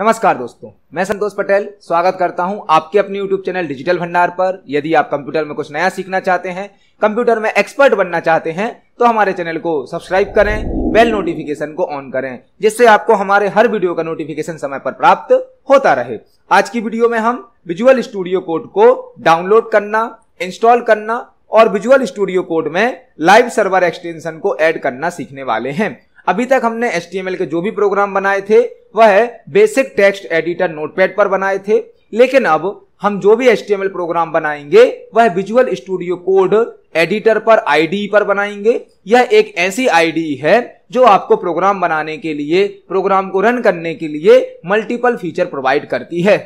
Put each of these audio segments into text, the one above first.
नमस्कार दोस्तों मैं संतोष पटेल स्वागत करता हूं आपके अपने YouTube चैनल डिजिटल भंडार पर यदि आप कंप्यूटर में कुछ नया सीखना चाहते हैं कंप्यूटर में एक्सपर्ट बनना चाहते हैं तो हमारे चैनल को सब्सक्राइब करें बेल नोटिफिकेशन को ऑन करें जिससे आपको हमारे हर वीडियो का नोटिफिकेशन समय पर प्राप्त होता रहे आज की वीडियो में हम विजुअल स्टूडियो कोड को डाउनलोड करना इंस्टॉल करना और विजुअल स्टूडियो कोड में लाइव सर्वर एक्सटेंशन को ऐड करना सीखने वाले हैं अभी तक हमने एच के जो भी प्रोग्राम बनाए थे वह बेसिक टेक्स्ट एडिटर नोटपैड पर बनाए थे लेकिन अब हम जो भी एच प्रोग्राम बनाएंगे वह विजुअल स्टूडियो कोड एडिटर पर आईडी पर बनाएंगे यह एक ऐसी आईडी है जो आपको प्रोग्राम बनाने के लिए प्रोग्राम को रन करने के लिए मल्टीपल फीचर प्रोवाइड करती है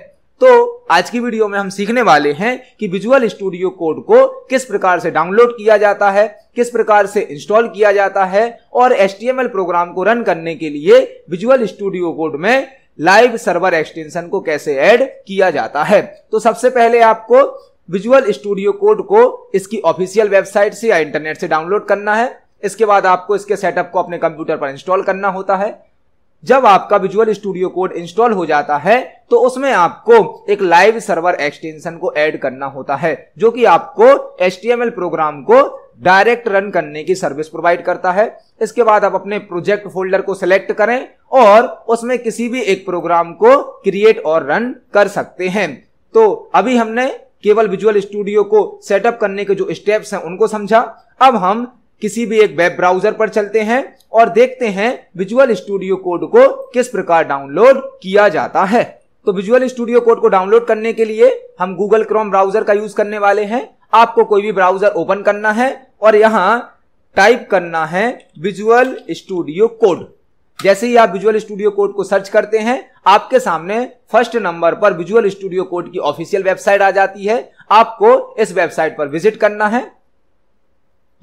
तो आज की वीडियो में हम सीखने वाले हैं कि विजुअल स्टूडियो कोड को किस प्रकार से डाउनलोड किया जाता है किस प्रकार से इंस्टॉल किया जाता है और एच प्रोग्राम को रन करने के लिए विजुअल स्टूडियो कोड में लाइव सर्वर एक्सटेंशन को कैसे ऐड किया जाता है तो सबसे पहले आपको विजुअल स्टूडियो कोड को इसकी ऑफिशियल वेबसाइट से या इंटरनेट से डाउनलोड करना है इसके बाद आपको इसके सेटअप को अपने कंप्यूटर पर इंस्टॉल करना होता है जब आपका विजुअल स्टूडियो कोड इंस्टॉल हो जाता है तो उसमें आपको एक लाइव सर्वर एक्सटेंशन को ऐड करना होता है जो कि आपको एच प्रोग्राम को डायरेक्ट रन करने की सर्विस प्रोवाइड करता है इसके बाद आप अपने प्रोजेक्ट फोल्डर को सिलेक्ट करें और उसमें किसी भी एक प्रोग्राम को क्रिएट और रन कर सकते हैं तो अभी हमने केवल विजुअल स्टूडियो को सेटअप करने के जो स्टेप्स हैं उनको समझा अब हम किसी भी एक वेब ब्राउजर पर चलते हैं और देखते हैं विजुअल स्टूडियो कोड को किस प्रकार डाउनलोड किया जाता है तो विजुअल स्टूडियो कोड को डाउनलोड करने के लिए हम गूगल क्रोम ब्राउजर का यूज करने वाले हैं आपको कोई भी ब्राउजर ओपन करना है और यहां टाइप करना है विजुअल स्टूडियो कोड जैसे ही आप विजुअल स्टूडियो कोड को सर्च करते हैं आपके सामने फर्स्ट नंबर पर विजुअल स्टूडियो कोड की ऑफिशियल वेबसाइट आ जाती है आपको इस वेबसाइट पर विजिट करना है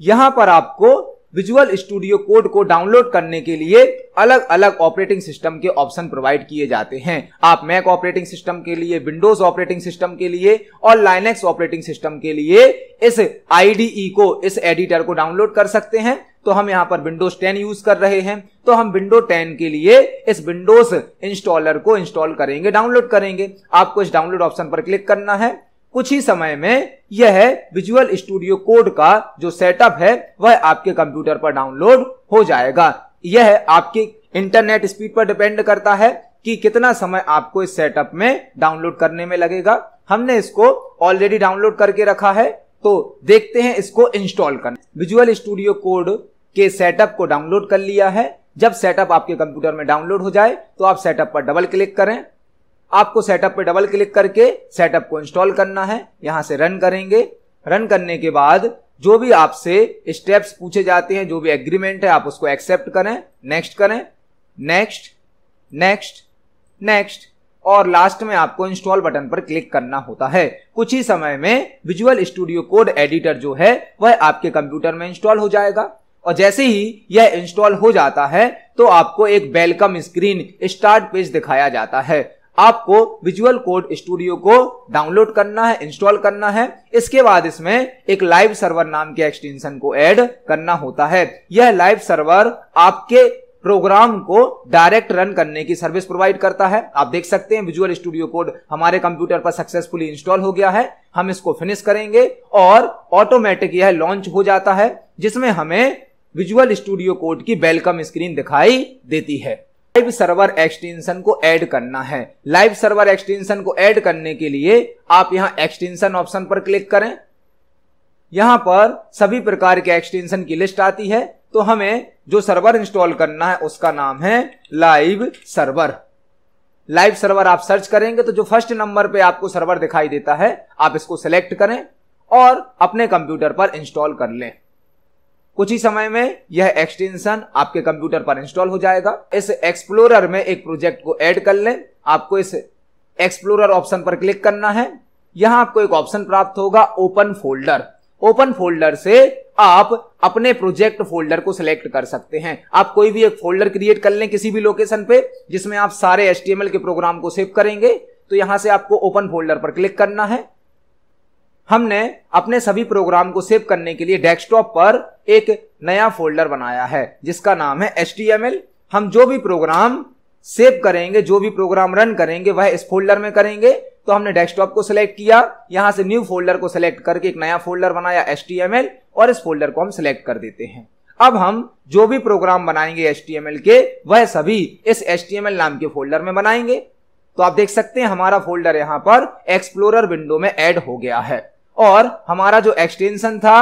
यहां पर आपको विजुअल स्टूडियो कोड को डाउनलोड करने के लिए अलग अलग ऑपरेटिंग सिस्टम के ऑप्शन प्रोवाइड किए जाते हैं आप मैक ऑपरेटिंग सिस्टम के लिए विंडोज ऑपरेटिंग सिस्टम के लिए और लाइनेक्स ऑपरेटिंग सिस्टम के लिए इस आई को इस एडिटर को डाउनलोड कर सकते हैं तो हम यहाँ पर विंडोज 10 यूज कर रहे हैं तो हम विंडो 10 के लिए इस विंडोज इंस्टॉलर को इंस्टॉल करेंगे डाउनलोड करेंगे आपको इस डाउनलोड ऑप्शन पर क्लिक करना है कुछ ही समय में यह विजुअल स्टूडियो कोड का जो सेटअप है वह आपके कंप्यूटर पर डाउनलोड हो जाएगा यह आपकी इंटरनेट स्पीड पर डिपेंड करता है कि कितना समय आपको इस सेटअप में डाउनलोड करने में लगेगा हमने इसको ऑलरेडी डाउनलोड करके रखा है तो देखते हैं इसको इंस्टॉल करना विजुअल स्टूडियो कोड के सेटअप को डाउनलोड कर लिया है जब सेटअप आपके कंप्यूटर में डाउनलोड हो जाए तो आप सेटअप पर डबल क्लिक करें आपको सेटअप पे डबल क्लिक करके सेटअप को इंस्टॉल करना है यहां से रन करेंगे रन करने के बाद जो भी आपसे स्टेप्स पूछे जाते हैं जो भी एग्रीमेंट है आप उसको एक्सेप्ट करें नेक्स्ट करें नेक्स्ट नेक्स्ट नेक्स्ट और लास्ट में आपको इंस्टॉल बटन पर क्लिक करना होता है कुछ ही समय में विजुअल स्टूडियो कोड एडिटर जो है वह आपके कंप्यूटर में इंस्टॉल हो जाएगा और जैसे ही यह इंस्टॉल हो जाता है तो आपको एक वेलकम स्क्रीन स्टार्ट पेज दिखाया जाता है आपको विजुअल कोड स्टूडियो को डाउनलोड करना है इंस्टॉल करना है इसके बाद इसमें एक लाइव सर्वर नाम के एक्सटेंशन को ऐड करना होता है यह लाइव सर्वर आपके प्रोग्राम को डायरेक्ट रन करने की सर्विस प्रोवाइड करता है आप देख सकते हैं विजुअल स्टूडियो कोड हमारे कंप्यूटर पर सक्सेसफुली इंस्टॉल हो गया है हम इसको फिनिश करेंगे और ऑटोमेटिक यह लॉन्च हो जाता है जिसमें हमें विजुअल स्टूडियो कोड की वेलकम स्क्रीन दिखाई देती है लाइव सर्वर एक्सटेंशन को ऐड करना है लाइव सर्वर एक्सटेंशन को ऐड करने के लिए आप यहां एक्सटेंशन ऑप्शन पर क्लिक करें यहां पर सभी प्रकार के एक्सटेंशन की लिस्ट आती है तो हमें जो सर्वर इंस्टॉल करना है उसका नाम है लाइव सर्वर लाइव सर्वर आप सर्च करेंगे तो जो फर्स्ट नंबर पे आपको सर्वर दिखाई देता है आप इसको सिलेक्ट करें और अपने कंप्यूटर पर इंस्टॉल कर लें कुछ ही समय में यह एक्सटेंशन आपके कंप्यूटर पर इंस्टॉल हो जाएगा इस एक्सप्लोरर में एक प्रोजेक्ट को ऐड कर लें आपको इस एक्सप्लोरर ऑप्शन पर क्लिक करना है यहां आपको एक ऑप्शन प्राप्त होगा ओपन फोल्डर ओपन फोल्डर से आप अपने प्रोजेक्ट फोल्डर को सिलेक्ट कर सकते हैं आप कोई भी एक फोल्डर क्रिएट कर लें किसी भी लोकेशन पे जिसमें आप सारे एस के प्रोग्राम को सेव करेंगे तो यहां से आपको ओपन फोल्डर पर क्लिक करना है हमने अपने सभी प्रोग्राम को सेव करने के लिए डेस्कटॉप पर एक नया फोल्डर बनाया है जिसका नाम है एच हम जो भी प्रोग्राम सेव करेंगे जो भी प्रोग्राम रन करेंगे वह इस फोल्डर में करेंगे तो हमने डेस्कटॉप को सिलेक्ट किया यहां से न्यू फोल्डर को सिलेक्ट करके एक नया फोल्डर बनाया एस और इस फोल्डर को हम सिलेक्ट कर देते हैं अब हम जो भी प्रोग्राम बनाएंगे एस के वह सभी इस एस नाम के फोल्डर में बनाएंगे तो आप देख सकते हैं हमारा फोल्डर यहां पर एक्सप्लोरर विंडो में ऐड हो गया है और हमारा जो एक्सटेंशन था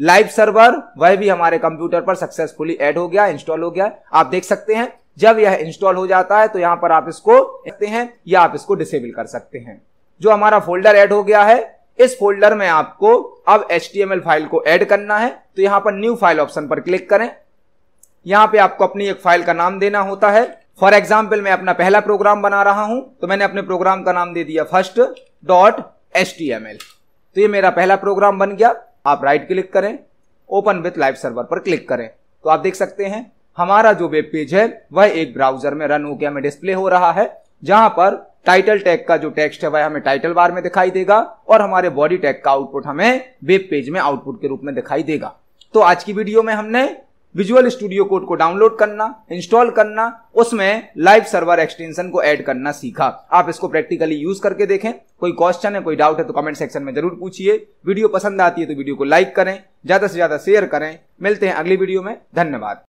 लाइव सर्वर वह भी हमारे कंप्यूटर पर सक्सेसफुली ऐड हो गया इंस्टॉल हो गया आप देख सकते हैं जब यह इंस्टॉल हो जाता है तो यहां पर आप इसको देखते हैं या आप इसको डिसेबल कर सकते हैं जो हमारा फोल्डर ऐड हो गया है इस फोल्डर में आपको अब एच फाइल को ऐड करना है तो यहां पर न्यू फाइल ऑप्शन पर क्लिक करें यहां पे आपको अपनी एक फाइल का नाम देना होता है फॉर एग्जाम्पल मैं अपना पहला प्रोग्राम बना रहा हूं तो मैंने अपने प्रोग्राम का नाम दे दिया first dot H T M L तो ये मेरा पहला प्रोग्राम बन गया आप राइट क्लिक करें ओपन विथ लाइव सर्वर पर क्लिक करें तो आप देख सकते हैं हमारा जो वेब पेज है वह एक ब्राउजर में रन हो गया हमें डिस्प्ले हो रहा है जहां पर टाइटल टैग का जो टेक्स्ट है वह हमें टाइटल बार में दिखाई देगा और हमारे बॉडी टैग का आउटपुट हमें वेब पेज में आउटपुट के रूप में दिखाई देगा तो आज की वीडियो में हमने विजुअल स्टूडियो कोड को डाउनलोड करना इंस्टॉल करना उसमें लाइव सर्वर एक्सटेंशन को ऐड करना सीखा आप इसको प्रैक्टिकली यूज करके देखें कोई क्वेश्चन है कोई डाउट है तो कमेंट सेक्शन में जरूर पूछिए वीडियो पसंद आती है तो वीडियो को लाइक करें ज्यादा से ज्यादा शेयर करें मिलते हैं अगली वीडियो में धन्यवाद